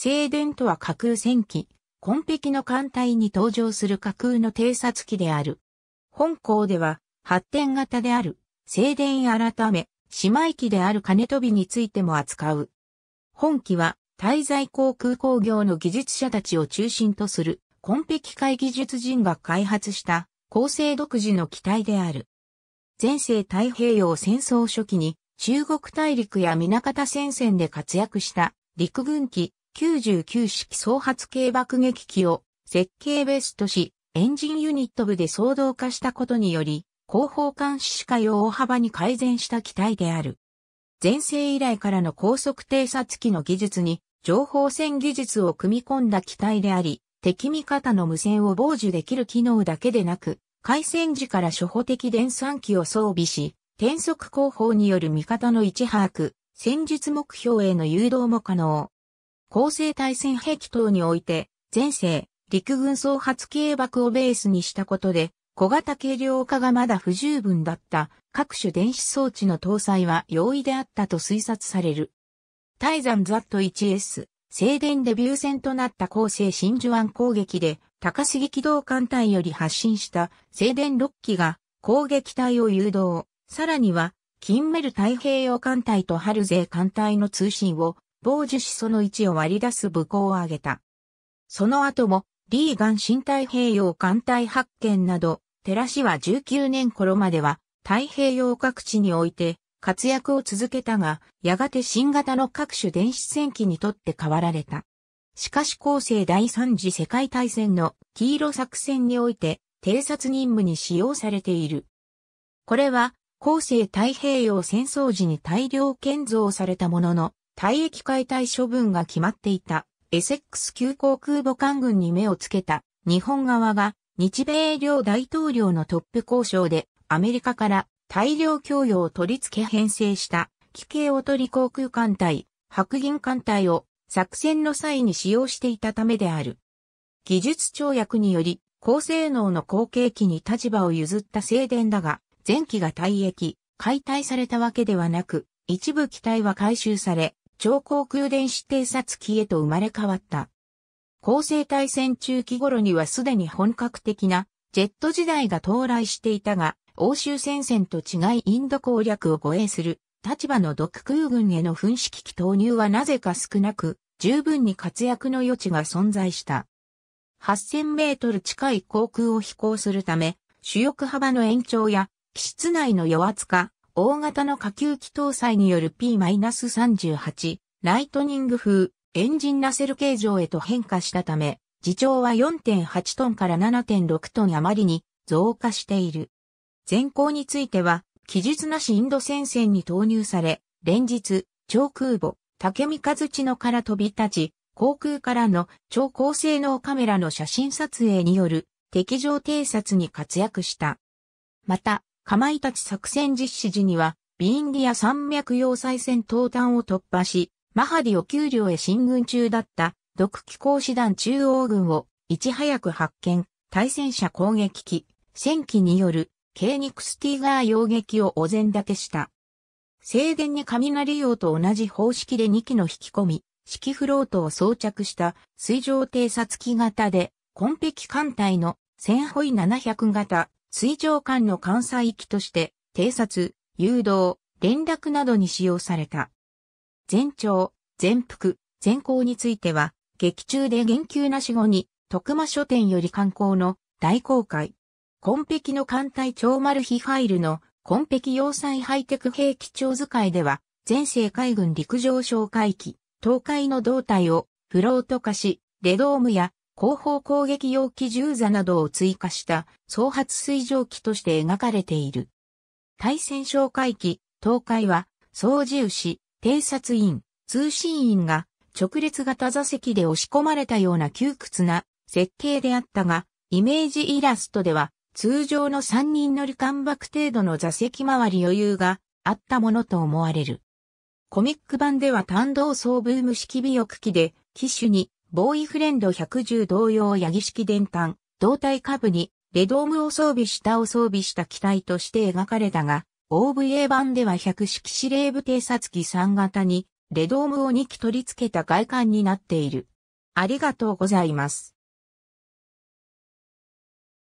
正殿とは架空戦機、紺碧の艦隊に登場する架空の偵察機である。本校では、発展型である、正殿改め、姉妹機である金飛びについても扱う。本機は、滞在航空工業の技術者たちを中心とする、紺碧海技術人が開発した、構成独自の機体である。前世太平洋戦争初期に、中国大陸や南方戦線で活躍した陸軍機99式総発系爆撃機を設計ベースとし、エンジンユニット部で騒動化したことにより、後方監視視界を大幅に改善した機体である。前世以来からの高速偵察機の技術に、情報戦技術を組み込んだ機体であり、敵味方の無線を傍受できる機能だけでなく、開戦時から初歩的電算機を装備し、転速後方による味方の位置把握、戦術目標への誘導も可能。構成対戦壁等において、前世、陸軍総発計爆をベースにしたことで、小型軽量化がまだ不十分だった各種電子装置の搭載は容易であったと推察される。泰山ザット 1S、静電デビュー戦となった構成真珠湾攻撃で、高杉機動艦隊より発進した静電6機が攻撃隊を誘導、さらには、金メル太平洋艦隊とハルゼ艦隊の通信を傍受しその位置を割り出す武功を挙げた。その後も、リーガン新太平洋艦隊発見など、寺氏は19年頃までは、太平洋各地において活躍を続けたが、やがて新型の各種電子戦機にとって変わられた。しかし後世第三次世界大戦の黄色作戦において、偵察任務に使用されている。これは、後世太平洋戦争時に大量建造されたものの、退役解体処分が決まっていた、エセックス級航空母艦軍に目をつけた日本側が日米両大統領のトップ交渉でアメリカから大量供与を取り付け編成した機形を取り航空艦隊、白銀艦隊を作戦の際に使用していたためである。技術跳躍により高性能の後継機に立場を譲った正殿だが、前期が退役、解体されたわけではなく、一部機体は回収され、超航空電子偵察機へと生まれ変わった。構成対戦中期頃にはすでに本格的なジェット時代が到来していたが、欧州戦線と違いインド攻略を護衛する立場の独空軍への噴式機投入はなぜか少なく、十分に活躍の余地が存在した。8000メートル近い航空を飛行するため、主翼幅の延長や、機室内の弱圧化、大型の下級機搭載による P-38 ライトニング風エンジンナセル形状へと変化したため、自重は4.8トンから7.6トン余りに増加している。全高については、記述なしインド戦線に投入され、連日、超空母、竹三日土のから飛び立ち、航空からの超高性能カメラの写真撮影による敵情偵察に活躍した。また、かまいたち作戦実施時には、ビインディア山脈要塞戦東端を突破し、マハディを給料へ進軍中だった、毒気候師団中央軍を、いち早く発見、対戦車攻撃機、戦機による、ケーニクスティガー溶撃をお膳立てした。静電に雷用と同じ方式で2機の引き込み、式フロートを装着した水上偵察機型で、コンペキ艦隊の千0ホイ700型水上艦の艦載機として、偵察、誘導、連絡などに使用された。全長、全幅、全校については、劇中で言及なし後に、徳間書店より観光の大公開。紺碧の艦隊超マルヒファイルの紺碧要塞ハイテク兵器長使いでは、全世海軍陸上哨戒機、東海の胴体をフロート化し、レドームや後方攻撃用機銃座などを追加した総発水蒸気として描かれている。対戦哨戒機、東海は、掃除牛、偵察員、通信員が直列型座席で押し込まれたような窮屈な設計であったが、イメージイラストでは通常の3人乗り間爆程度の座席周り余裕があったものと思われる。コミック版では単動装ブーム式尾翼機で機種にボーイフレンド110同様八木式伝端、胴体下部にレドームを装備したを装備した機体として描かれたが、OVA 版では100式司令部偵察機3型にレドームを2機取り付けた外観になっている。ありがとうございます。